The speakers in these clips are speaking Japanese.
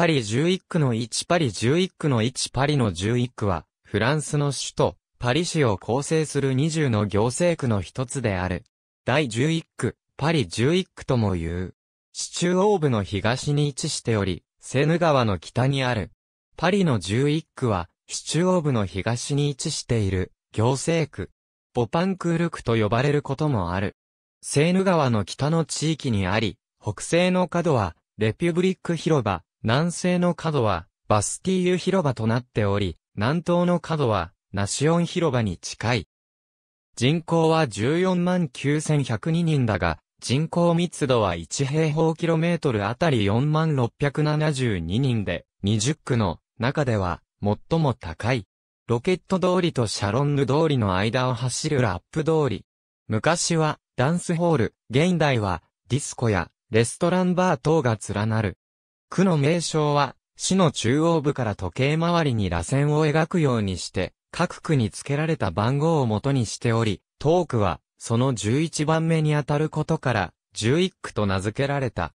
パリ11区の1パリ11区の1パリの11区は、フランスの首都、パリ市を構成する20の行政区の一つである。第11区、パリ11区とも言う。市中央部の東に位置しており、セーヌ川の北にある。パリの11区は、市中央部の東に位置している、行政区。ボパンクール区と呼ばれることもある。セーヌ川の北の地域にあり、北西の角は、レピュブリック広場、南西の角は、バスティーユ広場となっており、南東の角は、ナシオン広場に近い。人口は14万9102人だが、人口密度は1平方キロメートルあたり4万672人で、20区の中では最も高い。ロケット通りとシャロンヌ通りの間を走るラップ通り。昔はダンスホール、現代はディスコやレストランバー等が連なる。区の名称は、市の中央部から時計回りに螺旋を描くようにして、各区に付けられた番号を元にしており、当区は、その11番目にあたることから、11区と名付けられた。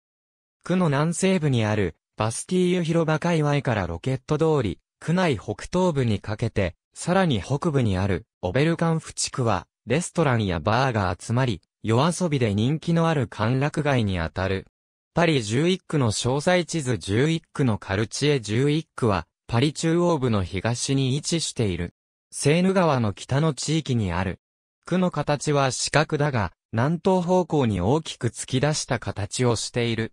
区の南西部にある、バスティーユ広場界隈からロケット通り、区内北東部にかけて、さらに北部にある、オベルカンフ地区は、レストランやバーが集まり、夜遊びで人気のある歓楽街にあたる。パリ11区の詳細地図11区のカルチエ11区は、パリ中央部の東に位置している。セーヌ川の北の地域にある。区の形は四角だが、南東方向に大きく突き出した形をしている。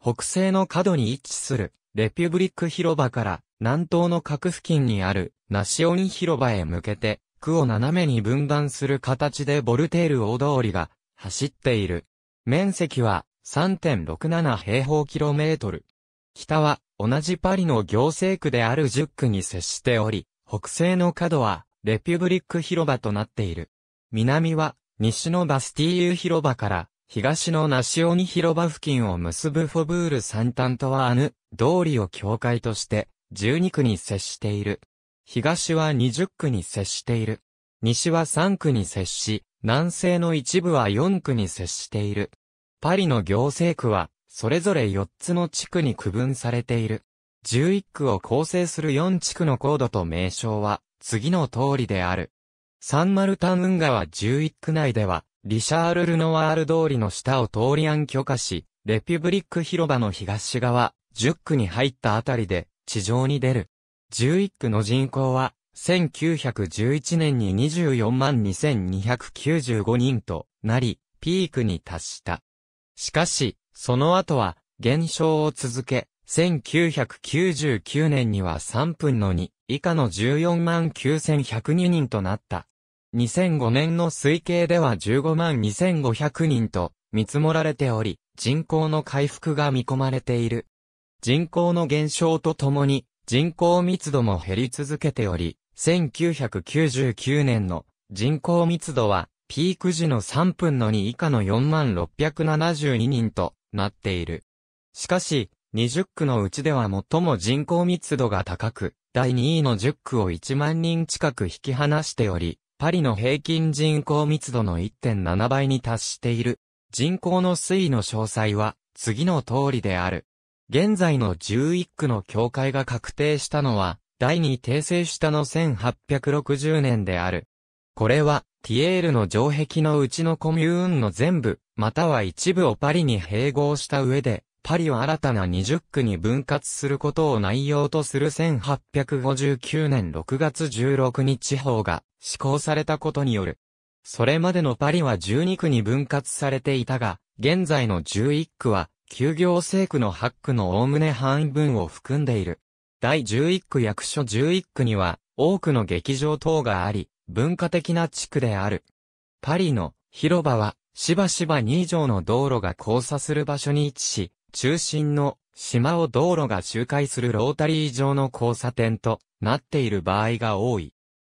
北西の角に位置する、レピュブリック広場から、南東の角付近にある、ナシオン広場へ向けて、区を斜めに分断する形でボルテール大通りが、走っている。面積は、3.67平方キロメートル。北は同じパリの行政区である10区に接しており、北西の角はレピュブリック広場となっている。南は西のバスティーユ広場から東のナシオニ広場付近を結ぶフォブールサンタントワーヌ通りを境界として12区に接している。東は20区に接している。西は3区に接し、南西の一部は4区に接している。パリの行政区は、それぞれ4つの地区に区分されている。11区を構成する4地区の高度と名称は、次の通りである。サンマルタン運河は11区内では、リシャール・ルノワール通りの下を通り暗許可し、レピュブリック広場の東側、10区に入ったあたりで、地上に出る。11区の人口は、1911年に24万2295人となり、ピークに達した。しかし、その後は、減少を続け、1999年には3分の2以下の14万9102人となった。2005年の推計では15万2500人と見積もられており、人口の回復が見込まれている。人口の減少とともに、人口密度も減り続けており、1999年の人口密度はピーク時の3分の2以下の4672人となっている。しかし、20区のうちでは最も人口密度が高く、第2位の10区を1万人近く引き離しており、パリの平均人口密度の1.7倍に達している。人口の推移の詳細は、次の通りである。現在の11区の境界が確定したのは、第2訂正したの1860年である。これは、ティエールの城壁のうちのコミューンの全部、または一部をパリに併合した上で、パリを新たな20区に分割することを内容とする1859年6月16日法が施行されたことによる。それまでのパリは12区に分割されていたが、現在の11区は、休業制区の8区の概ね範囲分を含んでいる。第11区役所11区には、多くの劇場等があり、文化的な地区である。パリの広場は、しばしば2条の道路が交差する場所に位置し、中心の島を道路が周回するロータリー上の交差点となっている場合が多い。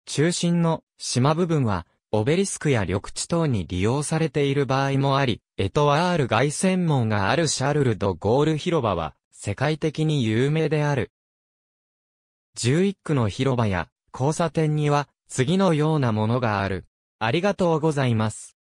中心の島部分は、オベリスクや緑地等に利用されている場合もあり、エトワール外線門があるシャルル・ド・ゴール広場は、世界的に有名である。11区の広場や交差点には次のようなものがある。ありがとうございます。